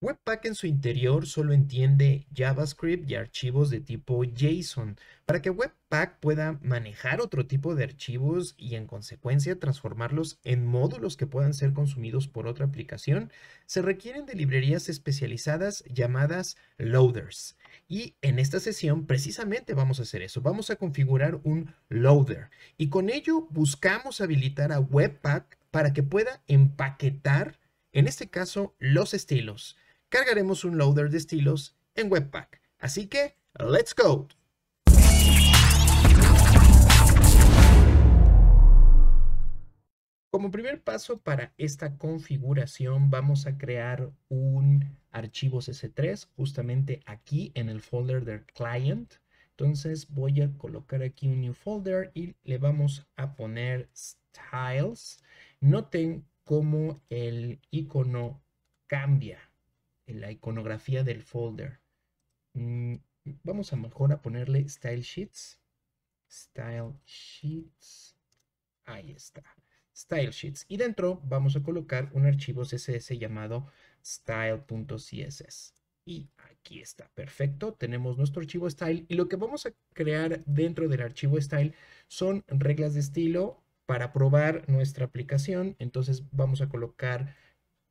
Webpack en su interior solo entiende JavaScript y archivos de tipo JSON. Para que Webpack pueda manejar otro tipo de archivos y en consecuencia transformarlos en módulos que puedan ser consumidos por otra aplicación, se requieren de librerías especializadas llamadas loaders. Y en esta sesión precisamente vamos a hacer eso. Vamos a configurar un loader y con ello buscamos habilitar a Webpack para que pueda empaquetar, en este caso, los estilos cargaremos un loader de estilos en Webpack. Así que, ¡let's go! Como primer paso para esta configuración vamos a crear un archivo CC3 justamente aquí en el folder del client. Entonces voy a colocar aquí un new folder y le vamos a poner styles. Noten cómo el icono cambia la iconografía del folder. Mm, vamos a mejor a ponerle Style Sheets. Style Sheets. Ahí está. Style Sheets. Y dentro vamos a colocar un archivo CSS llamado style.css. Y aquí está, perfecto. Tenemos nuestro archivo style y lo que vamos a crear dentro del archivo style son reglas de estilo para probar nuestra aplicación. Entonces vamos a colocar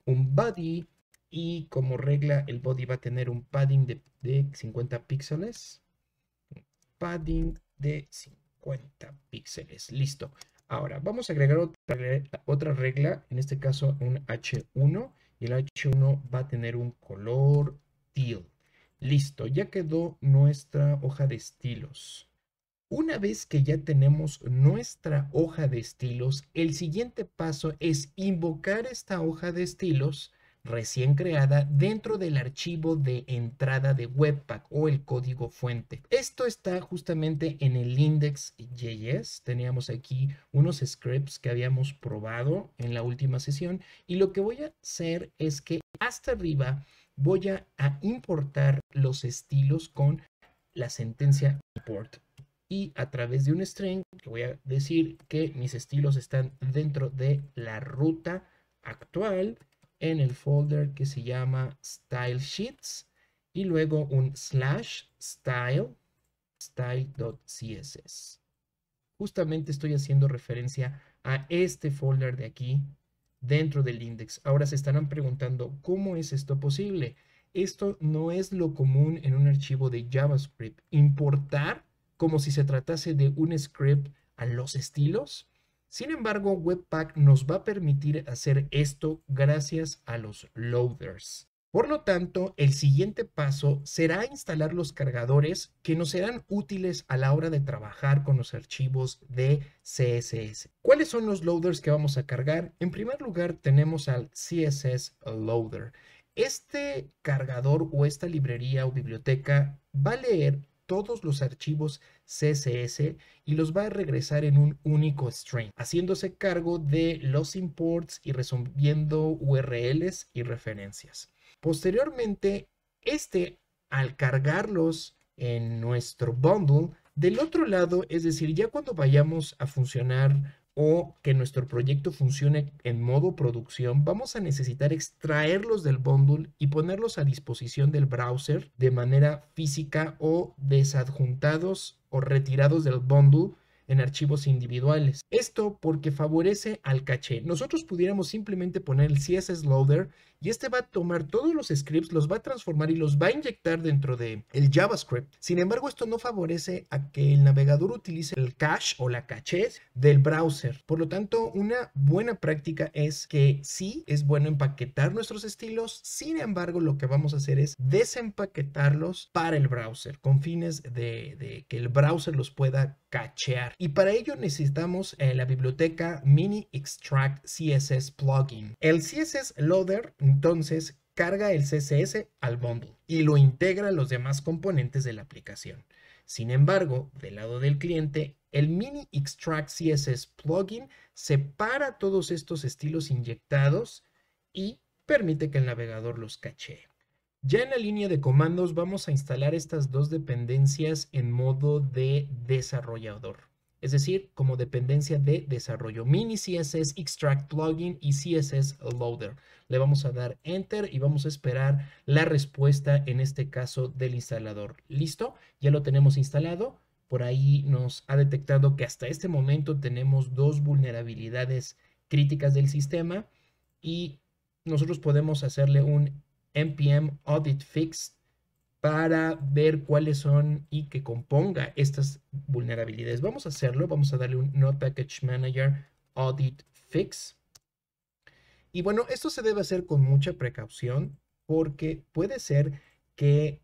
un body, y como regla, el body va a tener un padding de, 50 píxeles. Padding de 50 píxeles. Listo. Ahora, vamos a agregar otra, otra regla, en este caso un H1, y el H1 va a tener un color teal. Listo, ya quedó nuestra hoja de estilos. Una vez que ya tenemos nuestra hoja de estilos, el siguiente paso es invocar esta hoja de estilos recién creada dentro del archivo de entrada de Webpack o el código fuente. Esto está justamente en el index.js. Teníamos aquí unos scripts que habíamos probado en la última sesión y lo que voy a hacer es que hasta arriba voy a, importar los estilos con la sentencia import y a través de un string que voy a decir que mis estilos están dentro de la ruta actual en el folder que se llama Style Sheets y luego un slash style style.css. Justamente estoy haciendo referencia a este folder de aquí dentro del index. Ahora se estarán preguntando, ¿cómo es esto posible? Esto no es lo común en un archivo de JavaScript. Importar como si se tratase de un script a los estilos sin embargo, Webpack nos va a permitir hacer esto gracias a los loaders. Por lo tanto, el siguiente paso será instalar los cargadores que nos serán útiles a la hora de trabajar con los archivos de CSS. ¿Cuáles son los loaders que vamos a cargar? En primer lugar, tenemos al CSS Loader. Este cargador o esta librería o biblioteca va a leer todos los archivos CSS y los va a regresar en un único string, haciéndose cargo de los imports y resolviendo URLs y referencias. Posteriormente, este al cargarlos en nuestro bundle, del otro lado, es decir, ya cuando vayamos a funcionar o que nuestro proyecto funcione en modo producción, vamos a necesitar extraerlos del bundle y ponerlos a disposición del browser de manera física o desadjuntados o retirados del bundle en archivos individuales. Esto porque favorece al caché. Nosotros pudiéramos simplemente poner el CSS Loader y este va a tomar todos los scripts, los va a transformar y los va a inyectar dentro de el JavaScript. Sin embargo, esto no favorece a que el navegador utilice el cache o la caché del browser. Por lo tanto, una buena práctica es que sí es bueno empaquetar nuestros estilos, sin embargo, lo que vamos a hacer es desempaquetarlos para el browser con fines de, que el browser los pueda cachear. Y para ello necesitamos eh, la biblioteca Mini Extract CSS Plugin. El CSS Loader entonces, carga el CSS al bundle y lo integra a los demás componentes de la aplicación. Sin embargo, del lado del cliente, el Mini Extract CSS plugin separa todos estos estilos inyectados y permite que el navegador los cachee. Ya en la línea de comandos vamos a instalar estas dos dependencias en modo de desarrollador es decir, como dependencia de desarrollo. Mini CSS Extract Plugin y CSS Loader. Le vamos a dar Enter y vamos a esperar la respuesta, en este caso, del instalador. ¿Listo? Ya lo tenemos instalado. Por ahí nos ha detectado que hasta este momento tenemos dos vulnerabilidades críticas del sistema y nosotros podemos hacerle un npm audit fix para ver cuáles son y que componga estas vulnerabilidades. Vamos a hacerlo, vamos a darle un Node Package Manager Audit Fix. Y bueno, esto se debe hacer con mucha precaución porque puede ser que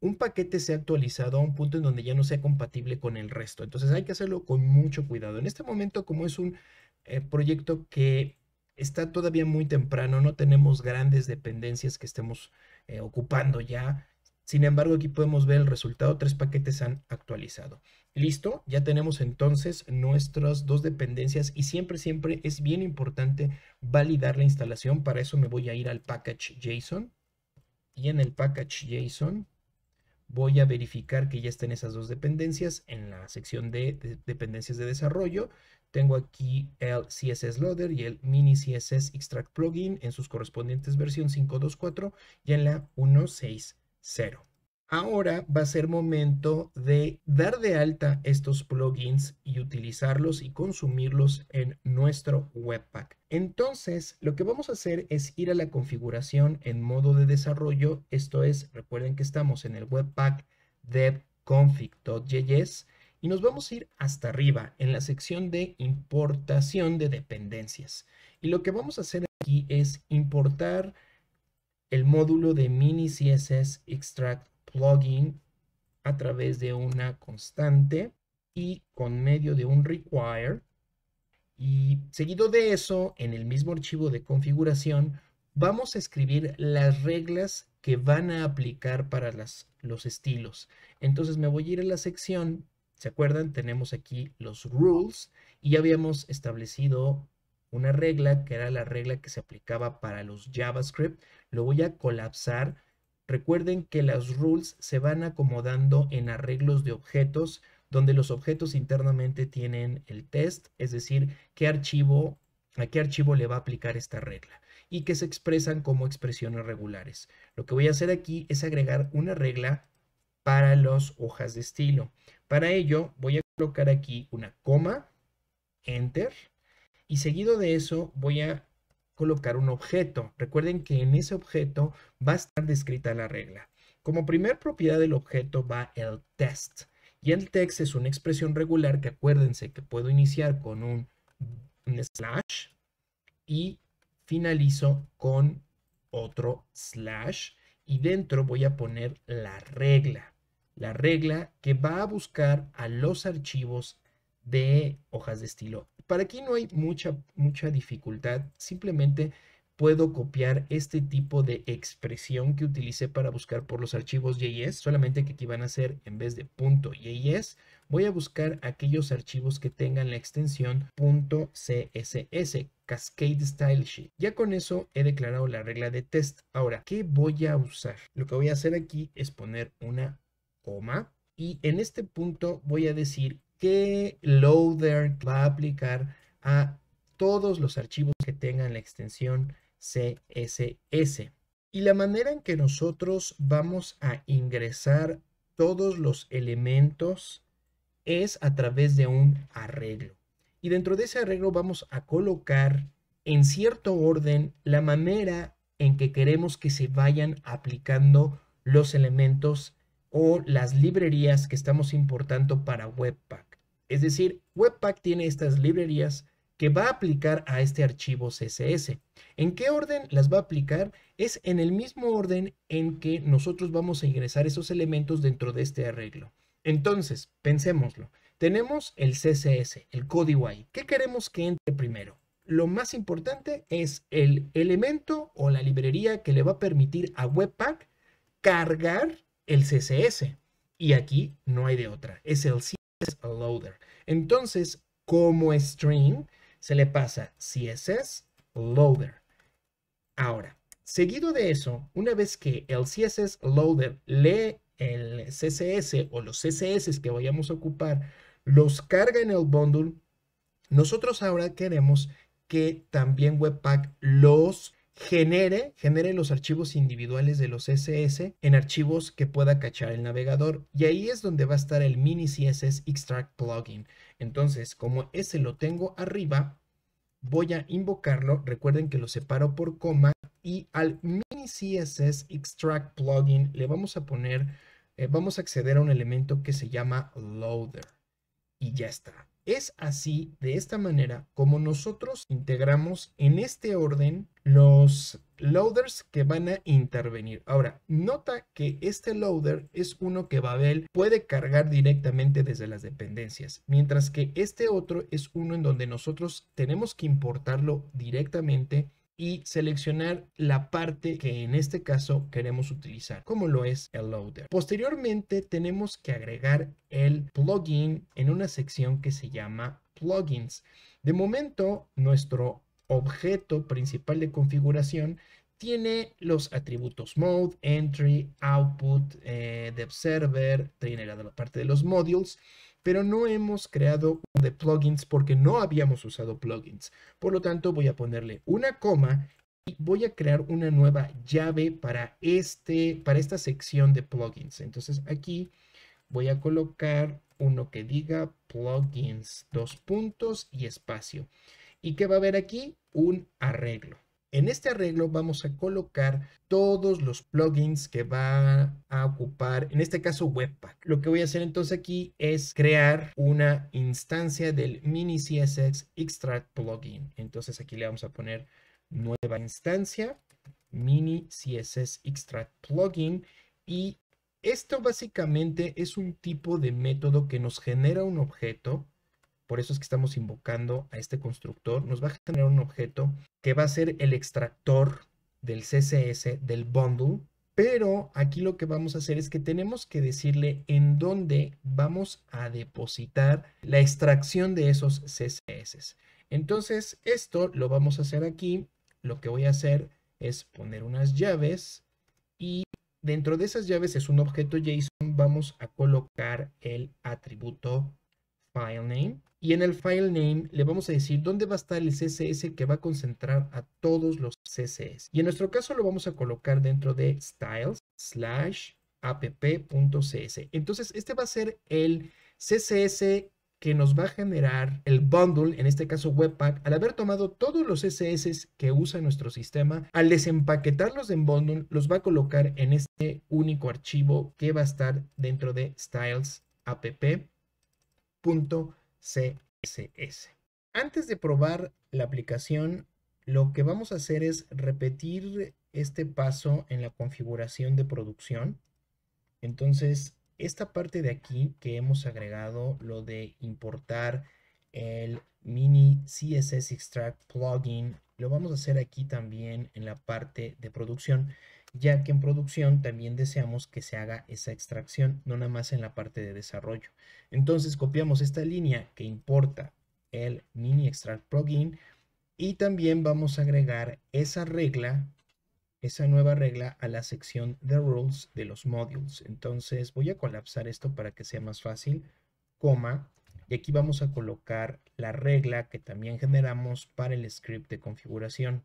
un paquete sea actualizado a un punto en donde ya no sea compatible con el resto. Entonces hay que hacerlo con mucho cuidado. En este momento, como es un eh, proyecto que está todavía muy temprano, no tenemos grandes dependencias que estemos eh, ocupando ya, sin embargo, aquí podemos ver el resultado, tres paquetes han actualizado. Listo, ya tenemos entonces nuestras dos dependencias y siempre, siempre es bien importante validar la instalación. Para eso me voy a ir al package.json y en el package.json voy a verificar que ya estén esas dos dependencias en la sección de, dependencias de desarrollo. Tengo aquí el CSS Loader y el Mini CSS Extract Plugin en sus correspondientes versión 5.2.4 y en la 1.6 cero. Ahora va a ser momento de dar de alta estos plugins y utilizarlos y consumirlos en nuestro Webpack. Entonces, lo que vamos a hacer es ir a la configuración en modo de desarrollo. Esto es, recuerden que estamos en el Webpack devconfig.js y nos vamos a ir hasta arriba en la sección de importación de dependencias. Y lo que vamos a hacer aquí es importar el módulo de mini CSS extract plugin a través de una constante y con medio de un require. Y seguido de eso, en el mismo archivo de configuración, vamos a escribir las reglas que van a aplicar para las, los estilos. Entonces me voy a ir a la sección, ¿se acuerdan? Tenemos aquí los rules y habíamos establecido una regla que era la regla que se aplicaba para los JavaScript, lo voy a colapsar. Recuerden que las rules se van acomodando en arreglos de objetos, donde los objetos internamente tienen el test, es decir, qué archivo, a qué archivo le va a aplicar esta regla y que se expresan como expresiones regulares. Lo que voy a hacer aquí es agregar una regla para las hojas de estilo. Para ello voy a colocar aquí una coma, enter, y seguido de eso voy a colocar un objeto. Recuerden que en ese objeto va a estar descrita la regla. Como primer propiedad del objeto va el test. Y el text es una expresión regular que acuérdense que puedo iniciar con un, slash y finalizo con otro slash y dentro voy a poner la regla. La regla que va a buscar a los archivos de hojas de estilo para aquí no hay mucha, mucha dificultad, simplemente puedo copiar este tipo de expresión que utilicé para buscar por los archivos JS, solamente que aquí van a ser en vez de .js, voy a buscar aquellos archivos que tengan la extensión .css, Cascade Style Sheet. Ya con eso he declarado la regla de test. Ahora, ¿qué voy a usar? Lo que voy a hacer aquí es poner una coma y en este punto voy a decir que Loader va a aplicar a todos los archivos que tengan la extensión CSS. Y la manera en que nosotros vamos a ingresar todos los elementos es a través de un arreglo. Y dentro de ese arreglo vamos a colocar en cierto orden la manera en que queremos que se vayan aplicando los elementos o las librerías que estamos importando para Webpack. Es decir, Webpack tiene estas librerías que va a aplicar a este archivo CSS. ¿En qué orden las va a aplicar? Es en el mismo orden en que nosotros vamos a ingresar esos elementos dentro de este arreglo. Entonces, pensémoslo. Tenemos el CSS, el código ahí. ¿Qué queremos que entre primero? Lo más importante es el elemento o la librería que le va a permitir a Webpack cargar el CSS. Y aquí no hay de otra. Es el loader. Entonces, como stream se le pasa CSS loader. Ahora, seguido de eso, una vez que el CSS loader lee el CSS o los CSS que vayamos a ocupar, los carga en el bundle, nosotros ahora queremos que también Webpack los genere, genere los archivos individuales de los CSS en archivos que pueda cachar el navegador. Y ahí es donde va a estar el mini CSS extract plugin. Entonces, como ese lo tengo arriba, voy a invocarlo. Recuerden que lo separo por coma y al mini CSS extract plugin le vamos a poner, eh, vamos a acceder a un elemento que se llama loader. Y ya está. Es así, de esta manera, como nosotros integramos en este orden los loaders que van a intervenir. Ahora, nota que este loader es uno que Babel puede cargar directamente desde las dependencias, mientras que este otro es uno en donde nosotros tenemos que importarlo directamente y seleccionar la parte que en este caso queremos utilizar, como lo es el loader. Posteriormente tenemos que agregar el plugin en una sección que se llama plugins. De momento, nuestro objeto principal de configuración tiene los atributos mode, entry, output, eh, dev server, de la parte de los modules pero no hemos creado de plugins porque no habíamos usado plugins. Por lo tanto, voy a ponerle una coma y voy a crear una nueva llave para, este, para esta sección de plugins. Entonces aquí voy a colocar uno que diga plugins, dos puntos y espacio. ¿Y qué va a haber aquí? Un arreglo. En este arreglo vamos a colocar todos los plugins que va a ocupar, en este caso Webpack. Lo que voy a hacer entonces aquí es crear una instancia del mini CSS extract plugin. Entonces aquí le vamos a poner nueva instancia, mini CSS extract plugin y esto básicamente es un tipo de método que nos genera un objeto por eso es que estamos invocando a este constructor, nos va a generar un objeto que va a ser el extractor del CSS, del bundle, pero aquí lo que vamos a hacer es que tenemos que decirle en dónde vamos a depositar la extracción de esos CSS. Entonces, esto lo vamos a hacer aquí. Lo que voy a hacer es poner unas llaves y dentro de esas llaves es un objeto JSON. Vamos a colocar el atributo file name y en el file name le vamos a decir dónde va a estar el CSS que va a concentrar a todos los CSS. Y en nuestro caso lo vamos a colocar dentro de styles slash Entonces este va a ser el CSS que nos va a generar el bundle, en este caso Webpack, al haber tomado todos los CSS que usa nuestro sistema, al desempaquetarlos en bundle, los va a colocar en este único archivo que va a estar dentro de styles app .css. Antes de probar la aplicación, lo que vamos a hacer es repetir este paso en la configuración de producción. Entonces, esta parte de aquí que hemos agregado, lo de importar el mini CSS Extract plugin, lo vamos a hacer aquí también en la parte de producción ya que en producción también deseamos que se haga esa extracción, no nada más en la parte de desarrollo. Entonces copiamos esta línea que importa el mini extract plugin y también vamos a agregar esa regla, esa nueva regla a la sección de rules de los modules. Entonces voy a colapsar esto para que sea más fácil, coma, y aquí vamos a colocar la regla que también generamos para el script de configuración.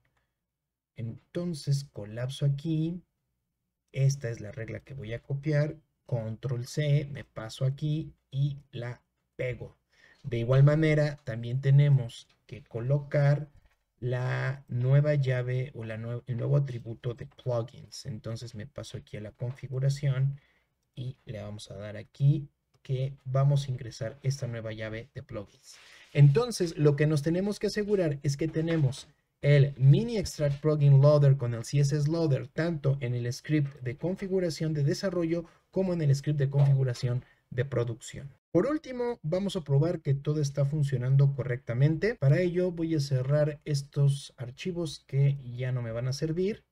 Entonces colapso aquí. Esta es la regla que voy a copiar. Control C, me paso aquí y la pego. De igual manera, también tenemos que colocar la nueva llave o la el nuevo atributo de plugins. Entonces me paso aquí a la configuración y le vamos a dar aquí que vamos a ingresar esta nueva llave de plugins. Entonces, lo que nos tenemos que asegurar es que tenemos el mini extract plugin loader con el CSS loader tanto en el script de configuración de desarrollo como en el script de configuración de producción. Por último, vamos a probar que todo está funcionando correctamente. Para ello voy a cerrar estos archivos que ya no me van a servir.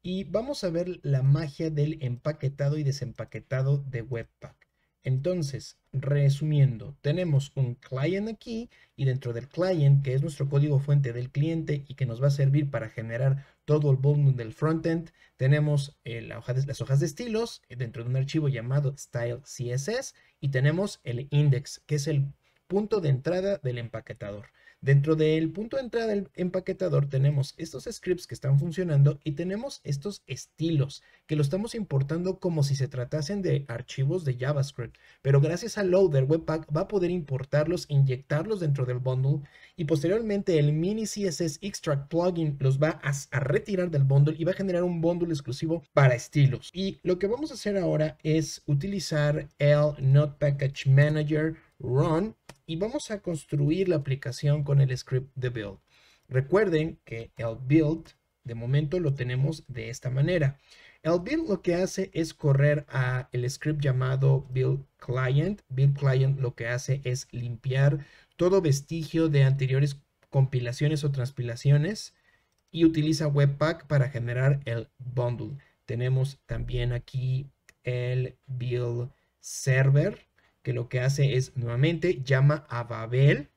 Y vamos a ver la magia del empaquetado y desempaquetado de Webpack. Entonces, resumiendo, tenemos un client aquí y dentro del client, que es nuestro código fuente del cliente y que nos va a servir para generar todo el bundle del frontend, tenemos eh, las hojas de estilos eh, dentro de un archivo llamado style CSS y tenemos el index, que es el punto de entrada del empaquetador. Dentro del punto de entrada del empaquetador tenemos estos scripts que están funcionando y tenemos estos estilos que lo estamos importando como si se tratasen de archivos de JavaScript. Pero gracias a Loader Webpack va a poder importarlos, inyectarlos dentro del bundle y posteriormente el mini CSS Extract plugin los va a, a retirar del bundle y va a generar un bundle exclusivo para estilos. Y lo que vamos a hacer ahora es utilizar el Node Package Manager run y vamos a construir la aplicación con el script de build. Recuerden que el build de momento lo tenemos de esta manera. El build lo que hace es correr a el script llamado build client. Build client lo que hace es limpiar todo vestigio de anteriores compilaciones o transpilaciones y utiliza Webpack para generar el bundle. Tenemos también aquí el build server que lo que hace es nuevamente llama a Babel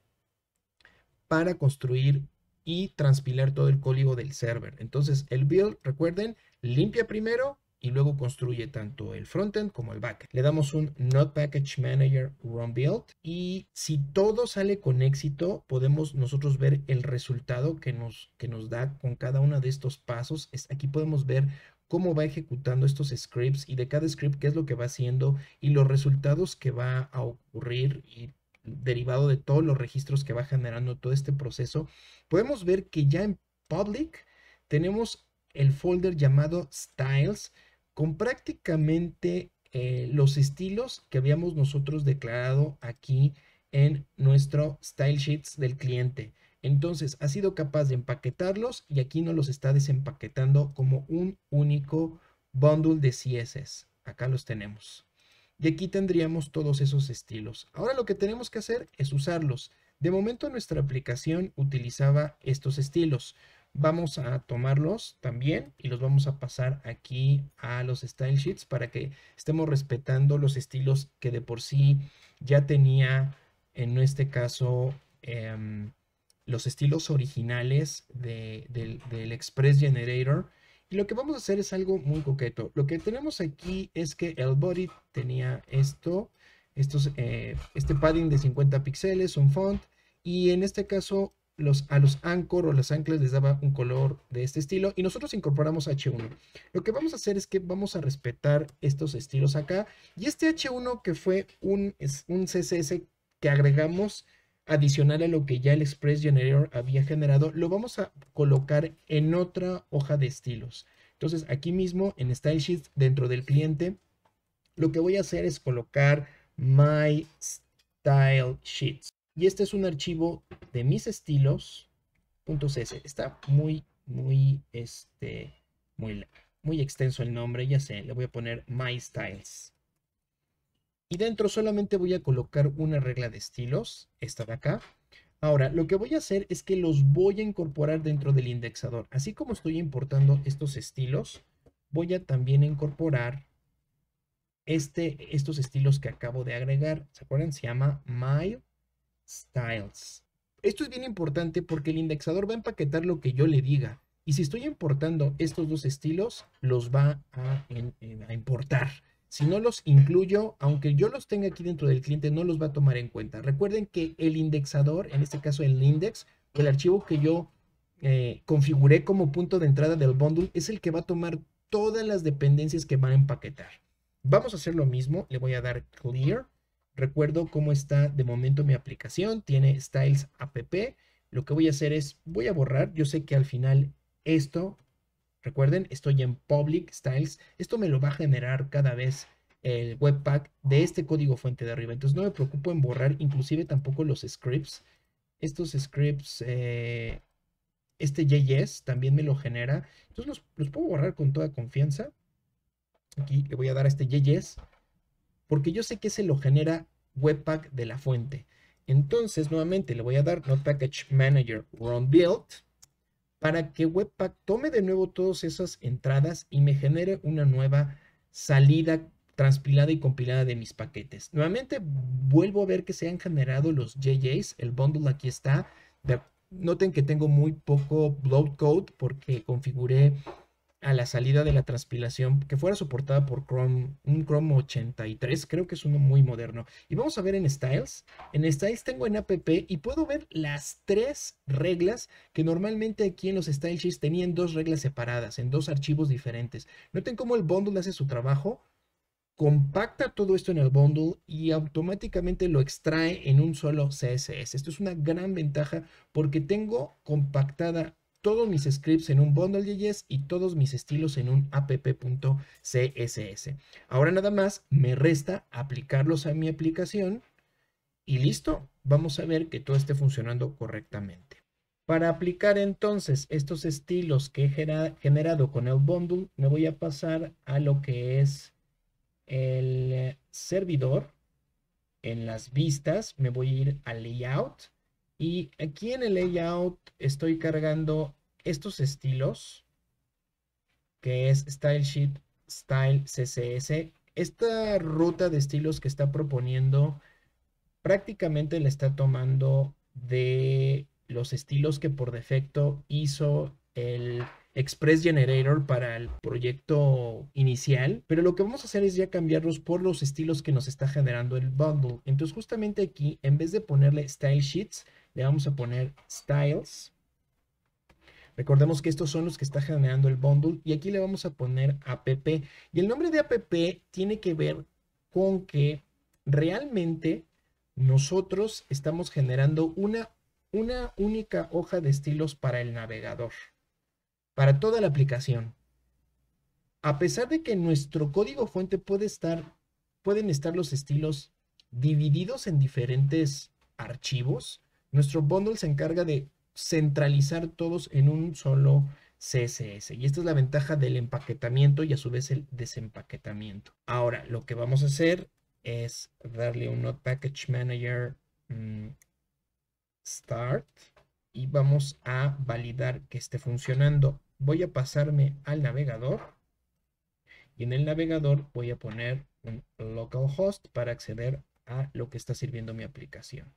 para construir y transpilar todo el código del server. Entonces el build, recuerden, limpia primero y luego construye tanto el frontend como el backend. Le damos un Not Package Manager Run Build y si todo sale con éxito, podemos nosotros ver el resultado que nos, que nos da con cada uno de estos pasos. aquí podemos ver cómo va ejecutando estos scripts y de cada script qué es lo que va haciendo y los resultados que va a ocurrir y derivado de todos los registros que va generando todo este proceso, podemos ver que ya en public tenemos el folder llamado styles con prácticamente eh, los estilos que habíamos nosotros declarado aquí en nuestro style sheets del cliente. Entonces ha sido capaz de empaquetarlos y aquí nos los está desempaquetando como un único bundle de CSS. Acá los tenemos. Y aquí tendríamos todos esos estilos. Ahora lo que tenemos que hacer es usarlos. De momento nuestra aplicación utilizaba estos estilos. Vamos a tomarlos también y los vamos a pasar aquí a los style sheets para que estemos respetando los estilos que de por sí ya tenía en este caso em, los estilos originales del, Express Generator. Y lo que vamos a hacer es algo muy coqueto. Lo que tenemos aquí es que el body tenía esto, estos, eh, este padding de 50 píxeles, un font, y en este caso los, a los anchor o las anclas les daba un color de este estilo y nosotros incorporamos H1. Lo que vamos a hacer es que vamos a respetar estos estilos acá y este H1 que fue un, es un CSS que agregamos adicional a lo que ya el Express Generator había generado, lo vamos a colocar en otra hoja de estilos. Entonces aquí mismo en Style Sheets dentro del cliente, lo que voy a hacer es colocar My Style Sheets. Y este es un archivo de mis estilos Está muy, muy, este, muy, muy extenso el nombre. Ya sé, le voy a poner My Styles. Y dentro solamente voy a colocar una regla de estilos, esta de acá. Ahora, lo que voy a hacer es que los voy a incorporar dentro del indexador. Así como estoy importando estos estilos, voy a también incorporar este, estos estilos que acabo de agregar. ¿Se acuerdan? Se llama My Styles. Esto es bien importante porque el indexador va a empaquetar lo que yo le diga. Y si estoy importando estos dos estilos, los va a, a importar. Si no los incluyo, aunque yo los tenga aquí dentro del cliente, no los va a tomar en cuenta. Recuerden que el indexador, en este caso el index, el archivo que yo configure eh, configuré como punto de entrada del bundle, es el que va a tomar todas las dependencias que van a empaquetar. Vamos a hacer lo mismo, le voy a dar clear. Recuerdo cómo está de momento mi aplicación, tiene styles app. Lo que voy a hacer es, voy a borrar, yo sé que al final esto Recuerden, estoy en public styles. Esto me lo va a generar cada vez el webpack de este código fuente de arriba. Entonces no me preocupo en borrar inclusive tampoco los scripts. Estos scripts, eh, este JS también me lo genera. Entonces los, puedo borrar con toda confianza. Aquí le voy a dar a este JS porque yo sé que se lo genera webpack de la fuente. Entonces nuevamente le voy a dar not Package Manager Run Build para que Webpack tome de nuevo todas esas entradas y me genere una nueva salida transpilada y compilada de mis paquetes. Nuevamente vuelvo a ver que se han generado los JJs, el bundle aquí está. Noten que tengo muy poco bloat code porque configuré a la salida de la transpilación que fuera soportada por Chrome, un Chrome 83, creo que es uno muy moderno. Y vamos a ver en Styles. En Styles tengo en app y puedo ver las tres reglas que normalmente aquí en los Style Sheets tenían dos reglas separadas, en dos archivos diferentes. Noten cómo el bundle hace su trabajo, compacta todo esto en el bundle y automáticamente lo extrae en un solo CSS. Esto es una gran ventaja porque tengo compactada todos mis scripts en un bundle.js y todos mis estilos en un app.css. Ahora nada más me resta aplicarlos a mi aplicación y listo, vamos a ver que todo esté funcionando correctamente. Para aplicar entonces estos estilos que he generado con el bundle, me voy a pasar a lo que es el servidor. En las vistas me voy a ir a layout y aquí en el layout estoy cargando estos estilos, que es Style Sheet, Style CSS. Esta ruta de estilos que está proponiendo prácticamente la está tomando de los estilos que por defecto hizo el Express Generator para el proyecto inicial, pero lo que vamos a hacer es ya cambiarlos por los estilos que nos está generando el bundle. Entonces justamente aquí, en vez de ponerle Style Sheets, le vamos a poner styles. Recordemos que estos son los que está generando el bundle y aquí le vamos a poner app. Y el nombre de app tiene que ver con que realmente nosotros estamos generando una, una única hoja de estilos para el navegador, para toda la aplicación. A pesar de que nuestro código fuente puede estar, pueden estar los estilos divididos en diferentes archivos, nuestro bundle se encarga de centralizar todos en un solo CSS. Y esta es la ventaja del empaquetamiento y a su vez el desempaquetamiento. Ahora, lo que vamos a hacer es darle un Node Package Manager mm, Start y vamos a validar que esté funcionando. Voy a pasarme al navegador y en el navegador voy a poner un localhost para acceder a lo que está sirviendo mi aplicación.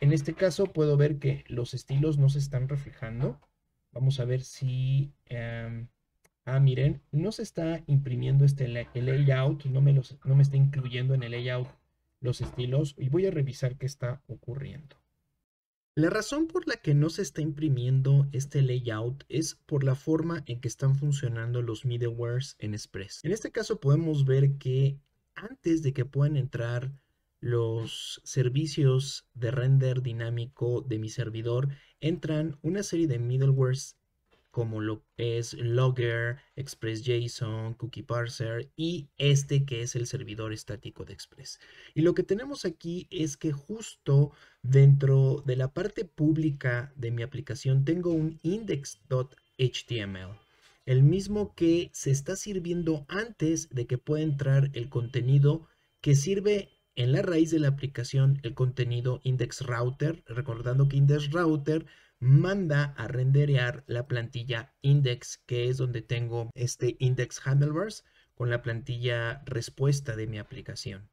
En este caso puedo ver que los estilos no se están reflejando. Vamos a ver si... Em, ah, miren, no se está imprimiendo este layout, no me, no me está incluyendo en el layout los estilos y voy a revisar qué está ocurriendo. La razón por la que no se está imprimiendo este layout es por la forma en que están funcionando los middlewares en Express. En este caso podemos ver que antes de que puedan entrar los servicios de render dinámico de mi servidor entran una serie de middlewares como lo es Logger, Express JSON, Cookie Parser y este que es el servidor estático de Express. Y lo que tenemos aquí es que justo dentro de la parte pública de mi aplicación tengo un index.html, el mismo que se está sirviendo antes de que pueda entrar el contenido que sirve en la raíz de la aplicación el contenido index router, recordando que index router manda a renderear la plantilla index, que es donde tengo este index handlebars con la plantilla respuesta de mi aplicación.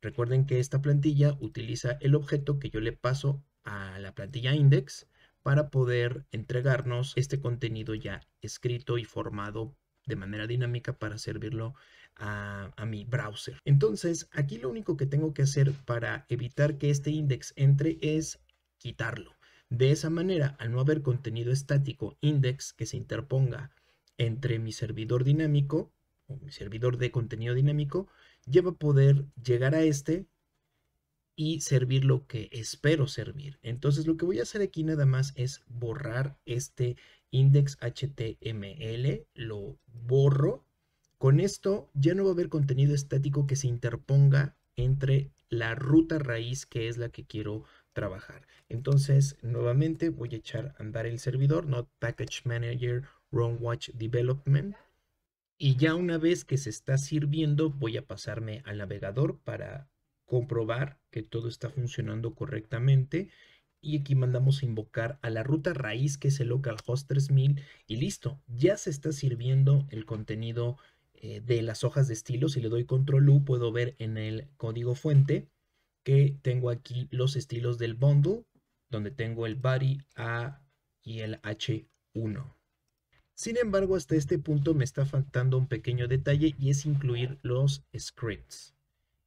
Recuerden que esta plantilla utiliza el objeto que yo le paso a la plantilla index para poder entregarnos este contenido ya escrito y formado de manera dinámica para servirlo a, mi browser. Entonces, aquí lo único que tengo que hacer para evitar que este index entre es quitarlo. De esa manera, al no haber contenido estático index que se interponga entre mi servidor dinámico, o mi servidor de contenido dinámico, ya va a poder llegar a este y servir lo que espero servir. Entonces lo que voy a hacer aquí nada más es borrar este index html lo borro con esto ya no va a haber contenido estático que se interponga entre la ruta raíz que es la que quiero trabajar. Entonces, nuevamente voy a echar a andar el servidor, not package manager Wrong watch development. Y ya una vez que se está sirviendo, voy a pasarme al navegador para comprobar que todo está funcionando correctamente. Y aquí mandamos a invocar a la ruta raíz que es el localhost 3000 y listo, ya se está sirviendo el contenido eh, de las hojas de estilo. Si le doy control U, puedo ver en el código fuente que tengo aquí los estilos del bundle, donde tengo el body A y el H1. Sin embargo, hasta este punto me está faltando un pequeño detalle y es incluir los scripts.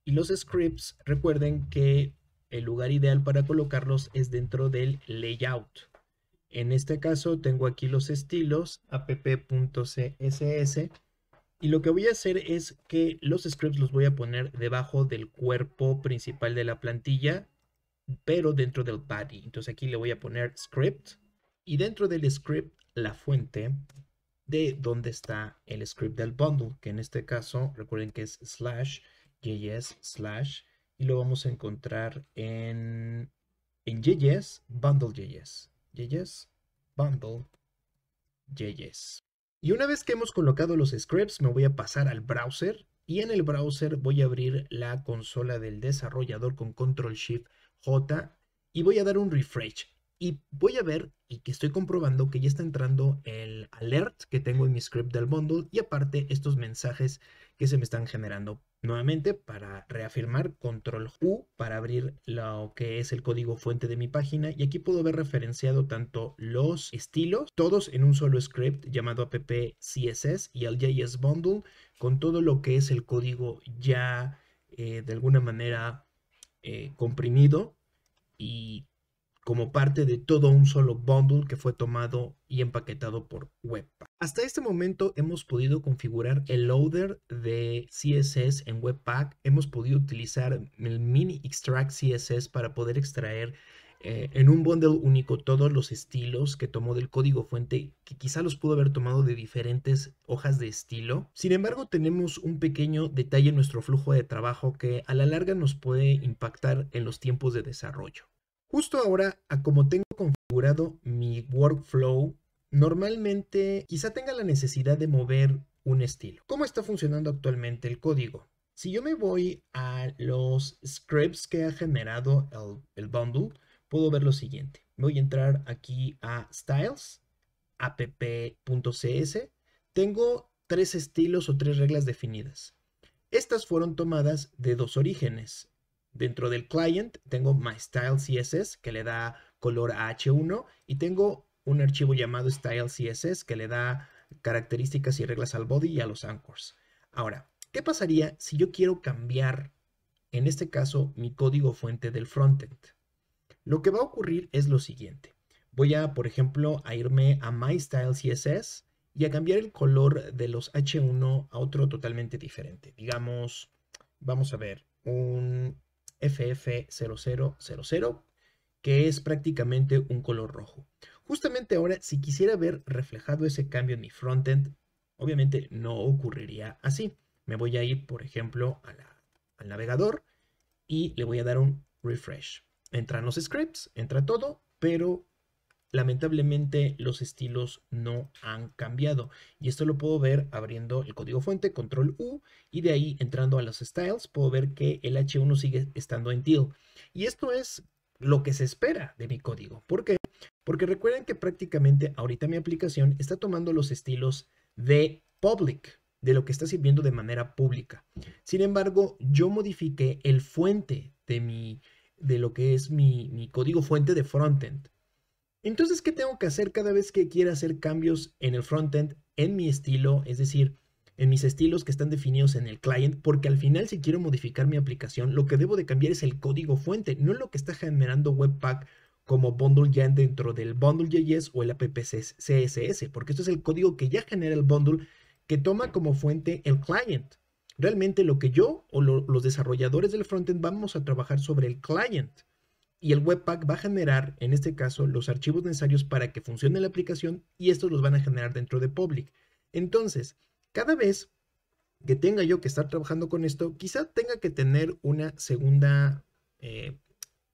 Y los scripts, recuerden que el lugar ideal para colocarlos es dentro del layout. En este caso tengo aquí los estilos app.css y lo que voy a hacer es que los scripts los voy a poner debajo del cuerpo principal de la plantilla, pero dentro del body. Entonces aquí le voy a poner script y dentro del script la fuente de dónde está el script del bundle, que en este caso recuerden que es slash js slash y lo vamos a encontrar en, en js bundle js js bundle js. Y una vez que hemos colocado los scripts, me voy a pasar al browser y en el browser voy a abrir la consola del desarrollador con Control Shift J y voy a dar un refresh. Y voy a ver y que estoy comprobando que ya está entrando el alert que tengo en mi script del bundle y aparte estos mensajes que se me están generando. Nuevamente, para reafirmar, control U para abrir lo que es el código fuente de mi página y aquí puedo ver referenciado tanto los estilos, todos en un solo script llamado app CSS y el JS bundle con todo lo que es el código ya eh, de alguna manera eh, comprimido y como parte de todo un solo bundle que fue tomado y empaquetado por Webpack. Hasta este momento hemos podido configurar el loader de CSS en Webpack, hemos podido utilizar el mini extract CSS para poder extraer eh, en un bundle único todos los estilos que tomó del código fuente, que quizá los pudo haber tomado de diferentes hojas de estilo. Sin embargo, tenemos un pequeño detalle en nuestro flujo de trabajo que a la larga nos puede impactar en los tiempos de desarrollo. Justo ahora, a como tengo configurado mi workflow, normalmente quizá tenga la necesidad de mover un estilo. ¿Cómo está funcionando actualmente el código? Si yo me voy a los scripts que ha generado el, el bundle, puedo ver lo siguiente. Voy a entrar aquí a styles, app.cs. Tengo tres estilos o tres reglas definidas. Estas fueron tomadas de dos orígenes, Dentro del client tengo my style que le da color a H1 y tengo un archivo llamado StyleCSS que le da características y reglas al body y a los anchors. Ahora, ¿qué pasaría si yo quiero cambiar, en este caso, mi código fuente del frontend? Lo que va a ocurrir es lo siguiente. Voy a, por ejemplo, a irme a MyStyleCSS y a cambiar el color de los H1 a otro totalmente diferente. Digamos, vamos a ver, un FF0000, que es prácticamente un color rojo. Justamente ahora, si quisiera ver reflejado ese cambio en mi frontend, obviamente no ocurriría así. Me voy a ir, por ejemplo, al navegador y le voy a dar un refresh. Entran los scripts, entra todo, pero Lamentablemente los estilos no han cambiado y esto lo puedo ver abriendo el código fuente, control U y de ahí entrando a los styles puedo ver que el H1 sigue estando en teal. Y esto es lo que se espera de mi código. ¿Por qué? Porque recuerden que prácticamente ahorita mi aplicación está tomando los estilos de public, de lo que está sirviendo de manera pública. Sin embargo, yo modifiqué el fuente de, mi, de lo que es mi, mi código fuente de frontend. Entonces, ¿qué tengo que hacer cada vez que quiera hacer cambios en el frontend, en mi estilo, es decir, en mis estilos que están definidos en el client? Porque al final, si quiero modificar mi aplicación, lo que debo de cambiar es el código fuente, no lo que está generando Webpack como bundle ya dentro del bundle.js o el app CSS, porque esto es el código que ya genera el bundle que toma como fuente el client. Realmente lo que yo o los desarrolladores del frontend vamos a trabajar sobre el client y el Webpack va a generar, en este caso, los archivos necesarios para que funcione la aplicación y estos los van a generar dentro de Public. Entonces, cada vez que tenga yo que estar trabajando con esto, quizá tenga que tener una segunda, eh,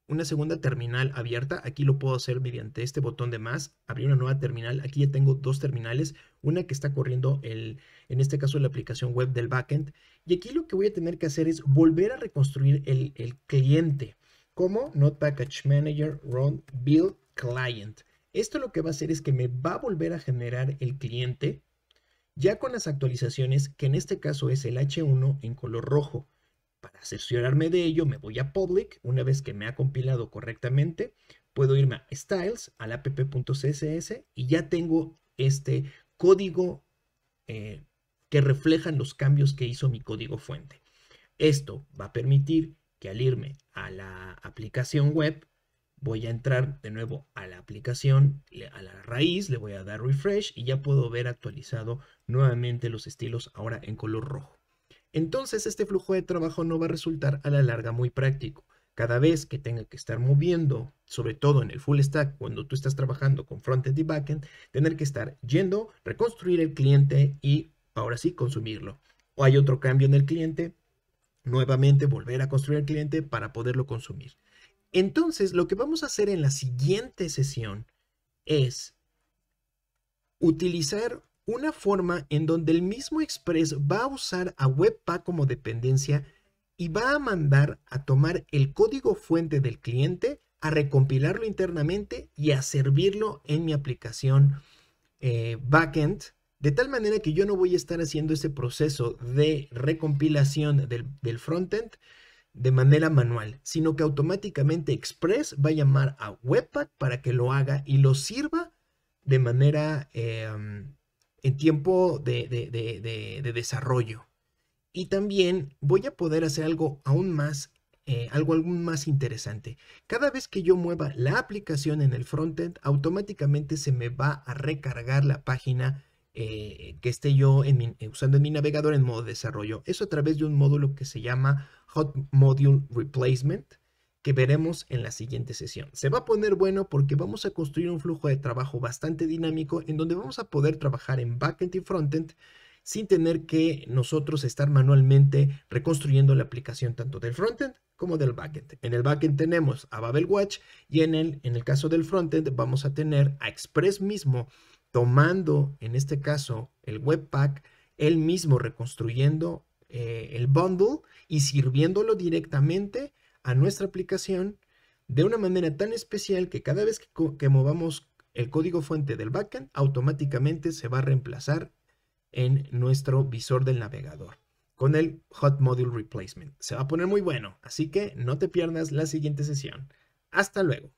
una segunda terminal abierta. Aquí lo puedo hacer mediante este botón de más, abrir una nueva terminal. Aquí ya tengo dos terminales, una que está corriendo, el, en este caso, la aplicación web del backend. Y aquí lo que voy a tener que hacer es volver a reconstruir el, el cliente como Not Package Manager Run Build Client. Esto lo que va a hacer es que me va a volver a generar el cliente ya con las actualizaciones, que en este caso es el H1 en color rojo. Para asesorarme de ello, me voy a Public. Una vez que me ha compilado correctamente, puedo irme a Styles, al app.css y ya tengo este código eh, que reflejan los cambios que hizo mi código fuente. Esto va a permitir que al irme a la aplicación web, voy a entrar de nuevo a la aplicación, a la raíz, le voy a dar refresh y ya puedo ver actualizado nuevamente los estilos ahora en color rojo. Entonces este flujo de trabajo no va a resultar a la larga muy práctico. Cada vez que tenga que estar moviendo, sobre todo en el full stack, cuando tú estás trabajando con frontend y backend, tener que estar yendo, reconstruir el cliente y ahora sí consumirlo. O hay otro cambio en el cliente, nuevamente volver a construir el cliente para poderlo consumir. Entonces, lo que vamos a hacer en la siguiente sesión es utilizar una forma en donde el mismo Express va a usar a Webpack como dependencia y va a mandar a tomar el código fuente del cliente, a recompilarlo internamente y a servirlo en mi aplicación eh, backend de tal manera que yo no voy a estar haciendo ese proceso de recompilación del, frontend de manera manual, sino que automáticamente Express va a llamar a Webpack para que lo haga y lo sirva de manera em, en tiempo de, desarrollo. Y también voy a poder hacer algo aún más, eh, algo aún más interesante. Cada vez que yo mueva la aplicación en el frontend, automáticamente se me va a recargar la página eh, que esté yo usando en mi navegador en modo desarrollo. Eso a través de un módulo que se llama Hot Module Replacement, que veremos en la siguiente sesión. Se va a poner bueno porque vamos a construir un flujo de trabajo bastante dinámico en donde vamos a poder trabajar en backend y frontend sin tener que nosotros estar manualmente reconstruyendo la aplicación tanto del frontend como del backend. En el backend tenemos a Babel Watch y en el, en el caso del frontend vamos a tener a Express mismo tomando, en este caso, el Webpack, él mismo reconstruyendo eh, el bundle y sirviéndolo directamente a nuestra aplicación de una manera tan especial que cada vez que movamos el código fuente del backend, automáticamente se va a reemplazar en nuestro visor del navegador con el Hot Module Replacement. Se va a poner muy bueno, así que no te pierdas la siguiente sesión. Hasta luego.